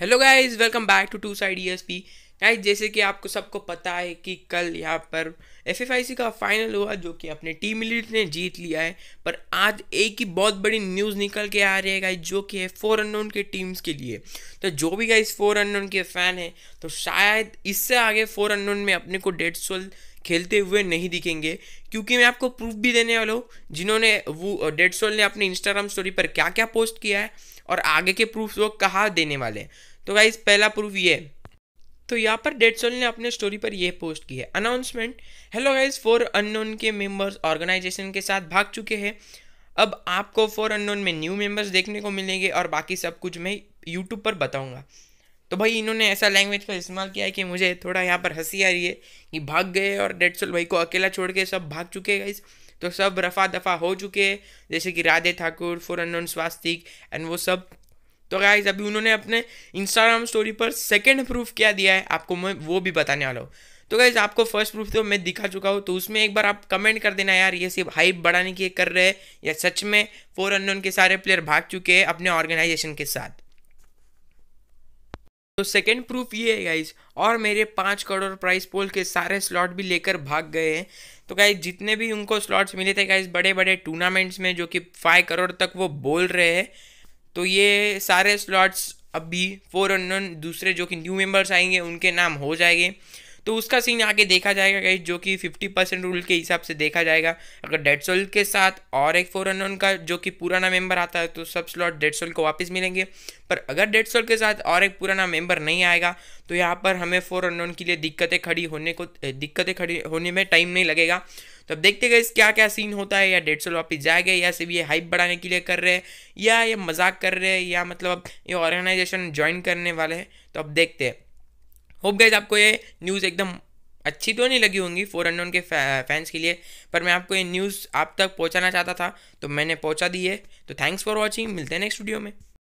hello guys welcome back to to side E S P जैसे कि आपको सबको पता है कि कल यहाँ पर एफ एफ आई सी का फाइनल हुआ जो कि अपने टीम लीड ने जीत लिया है पर आज एक ही बहुत बड़ी न्यूज़ निकल के आ रही है गाइस जो कि है फोर अननोन के टीम्स के लिए तो जो भी गाइज फोर अननोन के फ़ैन है तो शायद इससे आगे फोर अननोन में अपने को डेढ़ सौ खेलते हुए नहीं दिखेंगे क्योंकि मैं आपको प्रूफ भी देने वाला हूँ जिन्होंने वो डेड सोल ने अपने इंस्टाग्राम स्टोरी पर क्या क्या पोस्ट किया है और आगे के प्रूफ वो कहाँ देने वाले हैं तो गाइज पहला प्रूफ ये तो यहाँ पर डेड सोल ने अपने स्टोरी पर यह पोस्ट की है announcement hello guys four unknown के मेंबर्स ऑर्गेनाइजेशन के साथ भाग चुके हैं अब आपको फोर अननोन में न्यू मेंबर्स देखने को मिलेंगे और बाकी सब कुछ मैं यूट्यूब पर बताऊँगा तो भाई इन्होंने ऐसा लैंग्वेज का इस्तेमाल किया है कि मुझे थोड़ा यहाँ पर हंसी आ रही है कि भाग गए और सोल भाई को अकेला छोड़ के सब भाग चुके हैं तो सब रफा दफा हो चुके हैं जैसे कि Radhe Thakur four unknown Swastik and वो सब तो गाइज अभी उन्होंने अपने इंस्टाग्राम स्टोरी पर सेकेंड प्रूफ क्या दिया है आपको मैं वो भी बताने वाला हूँ तो गाइज आपको फर्स्ट प्रूफ तो मैं दिखा चुका हूँ तो उसमें एक बार आप कमेंट कर देना यार ये सिर्फ हाइप बढ़ाने के कर रहे हैं या सच में फोर अनोन के सारे प्लेयर भाग चुके हैं अपने ऑर्गेनाइजेशन के साथ तो सेकेंड प्रूफ ये है गाइज और मेरे पाँच करोड़ प्राइस पोल के सारे स्लॉट भी लेकर भाग गए हैं तो गाइज जितने भी उनको स्लॉट्स मिले थे गाइज बड़े बड़े टूर्नामेंट्स में जो कि फाइव करोड़ तक वो बोल रहे हैं तो ये सारे स्लॉट्स अभी फोर अन दूसरे जो कि न्यू मेंबर्स आएंगे उनके नाम हो जाएंगे तो उसका सीन आगे देखा जाएगा गाइज जो कि फिफ्टी परसेंट रूल के हिसाब से देखा जाएगा अगर डेड सोल के साथ और एक फोर अनोन का जो कि पुराना मेंबर आता है तो सब स्लॉट डेड सोल को वापस मिलेंगे पर अगर डेड सोल के साथ और एक पुराना मेंबर नहीं आएगा तो यहाँ पर हमें फोर अनोन के लिए दिक्कतें खड़ी होने को दिक्कतें खड़ी होने में टाइम नहीं लगेगा तो अब देखते गए क्या क्या सीन होता है या डेढ़ सोल वापिस जाएगा या सिर्फ ये हाइप बढ़ाने के लिए कर रहे हैं या ये मजाक कर रहे हैं या मतलब ये ऑर्गेनाइजेशन ज्वाइन करने वाले हैं तो अब देखते हैं होप गाइज आपको ये न्यूज़ एकदम अच्छी तो नहीं लगी होंगी फोर अनोन के फैंस के लिए पर मैं आपको ये न्यूज़ आप तक पहुंचाना चाहता था तो मैंने पहुंचा दी है तो थैंक्स फॉर वॉचिंग मिलते हैं नेक्स्ट वीडियो में